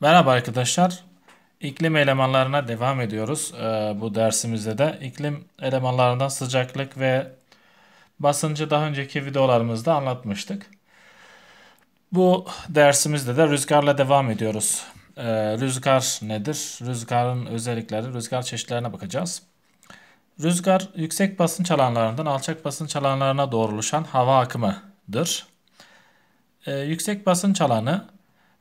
Merhaba arkadaşlar. İklim elemanlarına devam ediyoruz. Ee, bu dersimizde de iklim elemanlarından sıcaklık ve basıncı daha önceki videolarımızda anlatmıştık. Bu dersimizde de rüzgarla devam ediyoruz. Ee, rüzgar nedir? Rüzgarın özellikleri, rüzgar çeşitlerine bakacağız. Rüzgar yüksek basınç alanlarından alçak basınç alanlarına doğru oluşan hava akımıdır. Ee, yüksek basınç alanı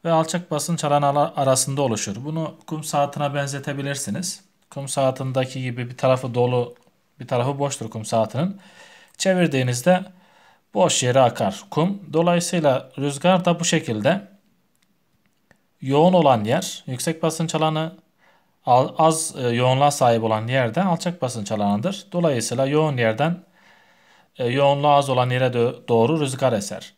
ve alçak basınç alanı arasında oluşur. Bunu kum saatine benzetebilirsiniz. Kum saatindeki gibi bir tarafı dolu, bir tarafı boştur kum saatinin. Çevirdiğinizde boş yere akar kum. Dolayısıyla rüzgar da bu şekilde yoğun olan yer, yüksek basınç alanı az e, yoğunluğa sahip olan yerde alçak basınç alanıdır. Dolayısıyla yoğun yerden e, yoğunluğu az olan yere doğru rüzgar eser.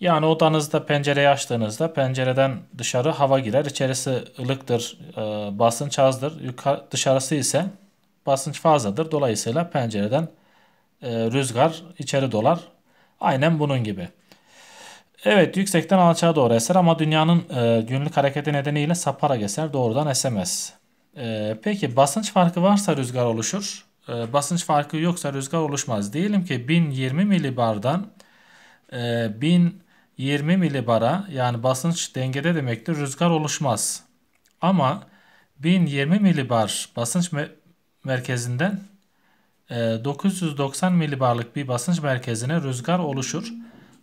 Yani odanızda pencereyi açtığınızda pencereden dışarı hava girer. İçerisi ılıktır, e, basınç azdır. Yukarı, dışarısı ise basınç fazladır. Dolayısıyla pencereden e, rüzgar içeri dolar. Aynen bunun gibi. Evet yüksekten alçağa doğru eser ama dünyanın e, günlük hareketi nedeniyle sapara eser doğrudan esemez. peki basınç farkı varsa rüzgar oluşur. basınç farkı yoksa rüzgar oluşmaz. Diyelim ki 1020 milibardan e, 20 milibara yani basınç dengede demektir rüzgar oluşmaz. Ama 1020 milibar basınç merkezinden 990 e, milibarlık bir basınç merkezine rüzgar oluşur.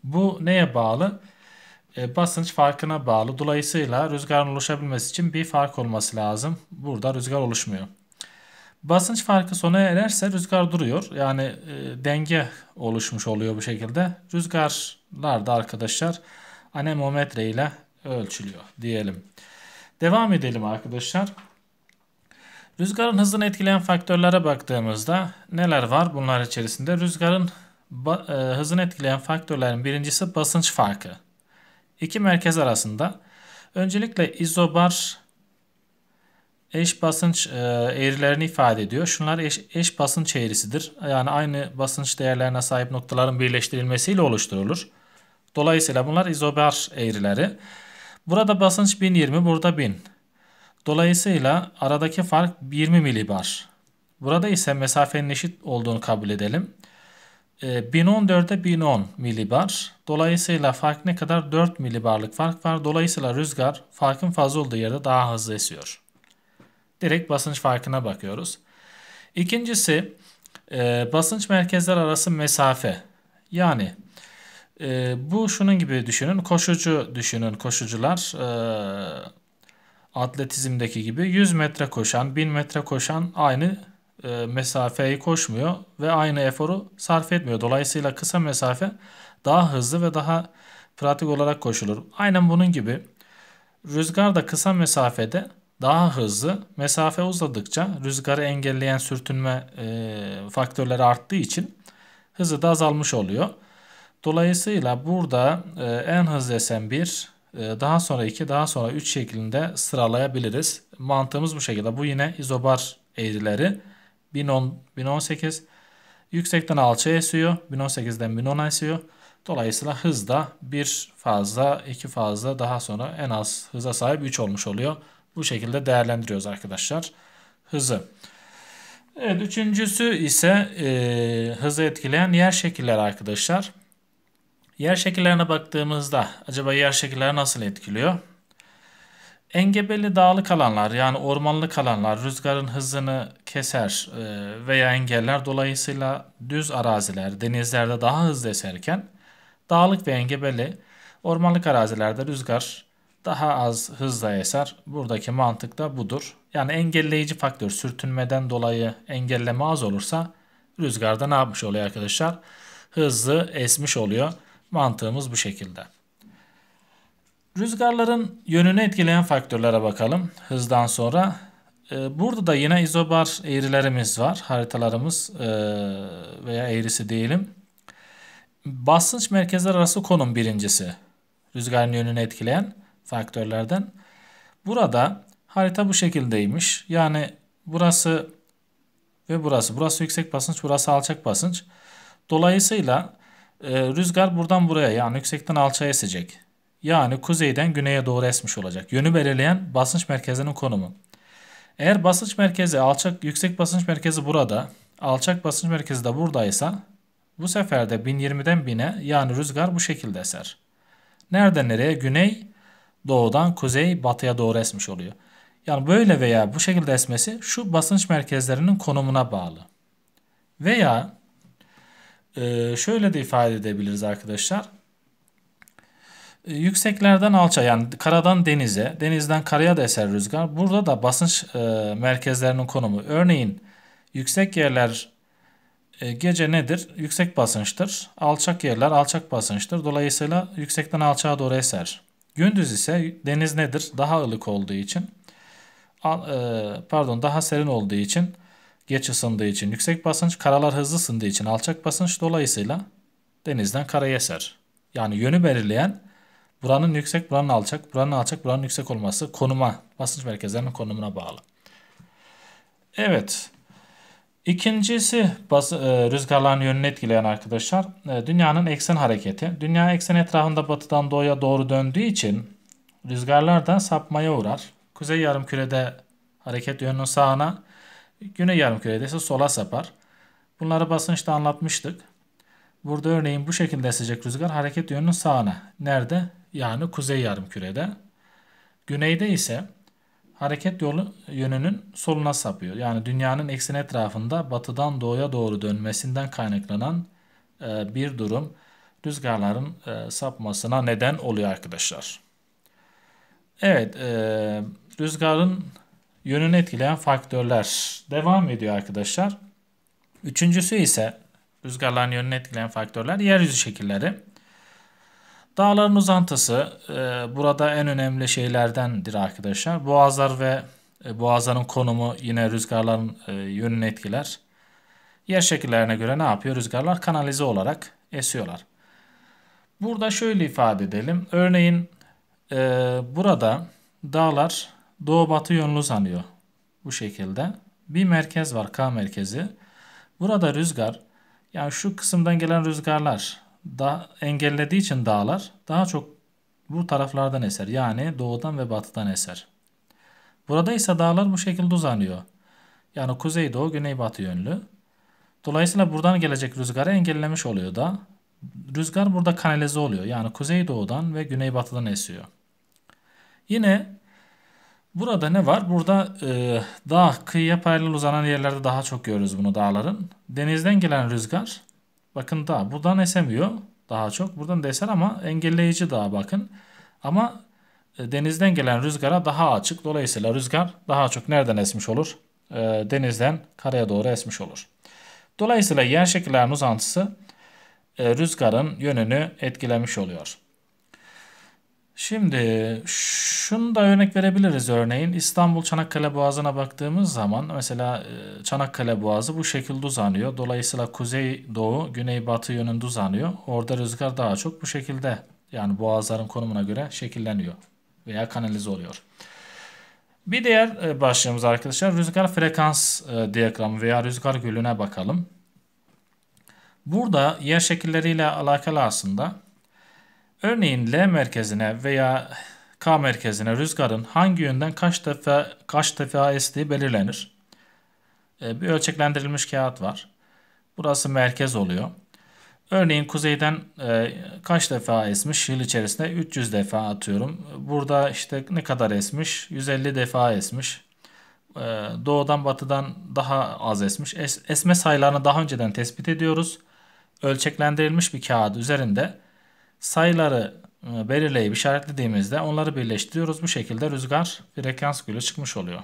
Bu neye bağlı? E, basınç farkına bağlı. Dolayısıyla rüzgarın oluşabilmesi için bir fark olması lazım. Burada rüzgar oluşmuyor. Basınç farkı sona ererse rüzgar duruyor. Yani e, denge oluşmuş oluyor bu şekilde. Rüzgar larda arkadaşlar anemometre ile ölçülüyor diyelim. Devam edelim arkadaşlar. Rüzgarın hızını etkileyen faktörlere baktığımızda neler var bunlar içerisinde? Rüzgarın e, hızını etkileyen faktörlerin birincisi basınç farkı. İki merkez arasında öncelikle izobar eş basınç e, eğrilerini ifade ediyor. Şunlar eş, eş basınç eğrisidir. Yani aynı basınç değerlerine sahip noktaların birleştirilmesiyle oluşturulur. Dolayısıyla bunlar izobar eğrileri. Burada basınç 1020, burada 1000. Dolayısıyla aradaki fark 20 milibar. Burada ise mesafenin eşit olduğunu kabul edelim. 1014'e 1010 milibar. Dolayısıyla fark ne kadar? 4 milibarlık fark var. Dolayısıyla rüzgar farkın fazla olduğu yerde daha hızlı esiyor. Direkt basınç farkına bakıyoruz. İkincisi e, basınç merkezler arası mesafe. Yani e, bu şunun gibi düşünün. Koşucu düşünün. Koşucular e, atletizmdeki gibi 100 metre koşan, 1000 metre koşan aynı e, mesafeyi koşmuyor ve aynı eforu sarf etmiyor. Dolayısıyla kısa mesafe daha hızlı ve daha pratik olarak koşulur. Aynen bunun gibi rüzgar da kısa mesafede daha hızlı mesafe uzadıkça rüzgarı engelleyen sürtünme e, faktörleri arttığı için hızı da azalmış oluyor. Dolayısıyla burada e, en hızlı esen 1, e, daha sonra 2, daha sonra 3 şeklinde sıralayabiliriz. Mantığımız bu şekilde. Bu yine izobar eğrileri. 1010, 1018. Yüksekten alçaya esiyor. 1018'den 1010'a esiyor. Dolayısıyla hızda da 1 fazla, 2 fazla, daha sonra en az hıza sahip 3 olmuş oluyor. Bu şekilde değerlendiriyoruz arkadaşlar. Hızı. Evet, üçüncüsü ise e, hızı etkileyen yer şekilleri arkadaşlar. Yer şekillerine baktığımızda acaba yer şekilleri nasıl etkiliyor? Engebeli dağlık alanlar yani ormanlık alanlar rüzgarın hızını keser e, veya engeller dolayısıyla düz araziler denizlerde daha hızlı eserken dağlık ve engebeli ormanlık arazilerde rüzgar daha az hızla eser. Buradaki mantık da budur. Yani engelleyici faktör sürtünmeden dolayı engelleme az olursa rüzgarda ne yapmış oluyor arkadaşlar? Hızlı esmiş oluyor. Mantığımız bu şekilde. Rüzgarların yönünü etkileyen faktörlere bakalım hızdan sonra. Ee, burada da yine izobar eğrilerimiz var. Haritalarımız ee, veya eğrisi diyelim. Basınç merkezler arası konum birincisi. Rüzgarın yönünü etkileyen faktörlerden. Burada harita bu şekildeymiş. Yani burası ve burası. Burası yüksek basınç, burası alçak basınç. Dolayısıyla ee, rüzgar buradan buraya yani yüksekten alçaya esecek. Yani kuzeyden güneye doğru esmiş olacak. Yönü belirleyen basınç merkezinin konumu. Eğer basınç merkezi alçak yüksek basınç merkezi burada, alçak basınç merkezi de buradaysa bu sefer de 1020'den 1000'e yani rüzgar bu şekilde eser. Nereden nereye? Güney, doğudan kuzey, batıya doğru esmiş oluyor. Yani böyle veya bu şekilde esmesi şu basınç merkezlerinin konumuna bağlı. Veya ee, şöyle de ifade edebiliriz arkadaşlar. Ee, yükseklerden alça yani karadan denize, denizden karaya da eser rüzgar. Burada da basınç e, merkezlerinin konumu. Örneğin yüksek yerler e, gece nedir? Yüksek basınçtır. Alçak yerler alçak basınçtır. Dolayısıyla yüksekten alçağa doğru eser. Gündüz ise deniz nedir? Daha ılık olduğu için e, pardon daha serin olduğu için geç ısındığı için yüksek basınç, karalar hızlı ısındığı için alçak basınç dolayısıyla denizden karaya eser. Yani yönü belirleyen buranın yüksek, buranın alçak, buranın alçak, buranın yüksek olması konuma, basınç merkezlerinin konumuna bağlı. Evet. İkincisi bas, e, rüzgarların yönünü etkileyen arkadaşlar e, dünyanın eksen hareketi. Dünya eksen etrafında batıdan doğuya doğru döndüğü için rüzgarlar da sapmaya uğrar. Kuzey yarım kürede hareket yönünün sağına Güney yarımkürede ise sola sapar. Bunları basınçta anlatmıştık. Burada örneğin bu şekilde esecek rüzgar hareket yönünün sağına. Nerede? Yani kuzey yarımkürede. Güneyde ise hareket yolu yönünün soluna sapıyor. Yani dünyanın ekseni etrafında batıdan doğuya doğru dönmesinden kaynaklanan e, bir durum rüzgarların e, sapmasına neden oluyor arkadaşlar. Evet, e, rüzgarın yönünü etkileyen faktörler devam ediyor arkadaşlar. Üçüncüsü ise rüzgarların yönünü etkileyen faktörler yeryüzü şekilleri. Dağların uzantısı e, burada en önemli şeylerdendir arkadaşlar. Boğazlar ve e, boğazların konumu yine rüzgarların e, yönünü etkiler. Yer şekillerine göre ne yapıyor? Rüzgarlar kanalize olarak esiyorlar. Burada şöyle ifade edelim. Örneğin e, burada dağlar doğu batı yönlü sanıyor. Bu şekilde. Bir merkez var K merkezi. Burada rüzgar yani şu kısımdan gelen rüzgarlar da engellediği için dağlar daha çok bu taraflardan eser. Yani doğudan ve batıdan eser. Burada ise dağlar bu şekilde uzanıyor. Yani kuzey doğu güney batı yönlü. Dolayısıyla buradan gelecek rüzgarı engellemiş oluyor da rüzgar burada kanalize oluyor. Yani kuzey doğudan ve güney batıdan esiyor. Yine Burada ne var? Burada e, dağ kıyıya paralel uzanan yerlerde daha çok görürüz bunu dağların. Denizden gelen rüzgar. Bakın dağ. Buradan esemiyor daha çok. Buradan da eser ama engelleyici dağ bakın. Ama e, denizden gelen rüzgara daha açık. Dolayısıyla rüzgar daha çok nereden esmiş olur? E, denizden karaya doğru esmiş olur. Dolayısıyla yer şekillerinin uzantısı e, rüzgarın yönünü etkilemiş oluyor. Şimdi şu şunu da örnek verebiliriz örneğin İstanbul Çanakkale Boğazı'na baktığımız zaman mesela e, Çanakkale Boğazı bu şekilde uzanıyor. Dolayısıyla kuzey doğu, güney batı yönünde uzanıyor. Orada rüzgar daha çok bu şekilde yani boğazların konumuna göre şekilleniyor veya kanalize oluyor. Bir diğer e, başlığımız arkadaşlar rüzgar frekans e, diyagramı veya rüzgar gölüne bakalım. Burada yer şekilleriyle alakalı aslında örneğin L merkezine veya K merkezine rüzgarın hangi yönden kaç defa kaç defa estiği belirlenir. E, bir ölçeklendirilmiş kağıt var. Burası merkez oluyor. Örneğin kuzeyden e, kaç defa esmiş yıl içerisinde 300 defa atıyorum. Burada işte ne kadar esmiş? 150 defa esmiş. E, doğudan batıdan daha az esmiş. Es, esme sayılarını daha önceden tespit ediyoruz. Ölçeklendirilmiş bir kağıt üzerinde sayıları e, belirleyip işaretlediğimizde onları birleştiriyoruz. Bu şekilde rüzgar frekans gülü çıkmış oluyor.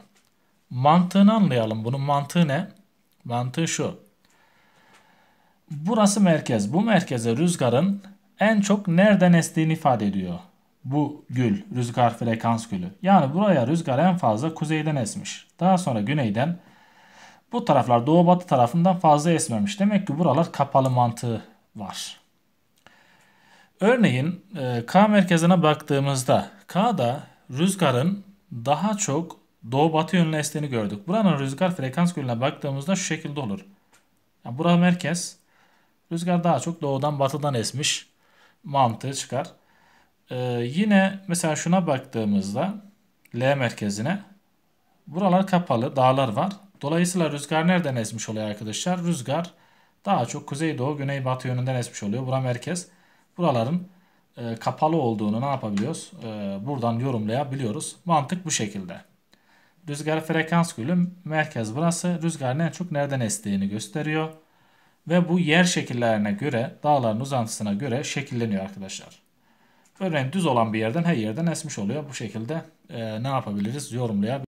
Mantığını anlayalım. Bunun mantığı ne? Mantığı şu. Burası merkez. Bu merkeze rüzgarın en çok nereden estiğini ifade ediyor. Bu gül, rüzgar frekans gülü. Yani buraya rüzgar en fazla kuzeyden esmiş. Daha sonra güneyden bu taraflar doğu batı tarafından fazla esmemiş. Demek ki buralar kapalı mantığı var. Örneğin e, K merkezine baktığımızda K'da rüzgarın daha çok doğu batı yönlü estiğini gördük. Buranın rüzgar frekans gölüne baktığımızda şu şekilde olur. Yani burası merkez. Rüzgar daha çok doğudan batıdan esmiş. Mantığı çıkar. Ee, yine mesela şuna baktığımızda L merkezine buralar kapalı dağlar var. Dolayısıyla rüzgar nereden esmiş oluyor arkadaşlar? Rüzgar daha çok kuzey doğu güney batı yönünden esmiş oluyor. Bura merkez buraların e, kapalı olduğunu ne yapabiliyoruz? E, buradan yorumlayabiliyoruz. Mantık bu şekilde. Rüzgar frekans gülü merkez burası. Rüzgarın en çok nereden estiğini gösteriyor. Ve bu yer şekillerine göre, dağların uzantısına göre şekilleniyor arkadaşlar. Örneğin düz olan bir yerden her yerden esmiş oluyor. Bu şekilde e, ne yapabiliriz? Yorumlayabiliriz.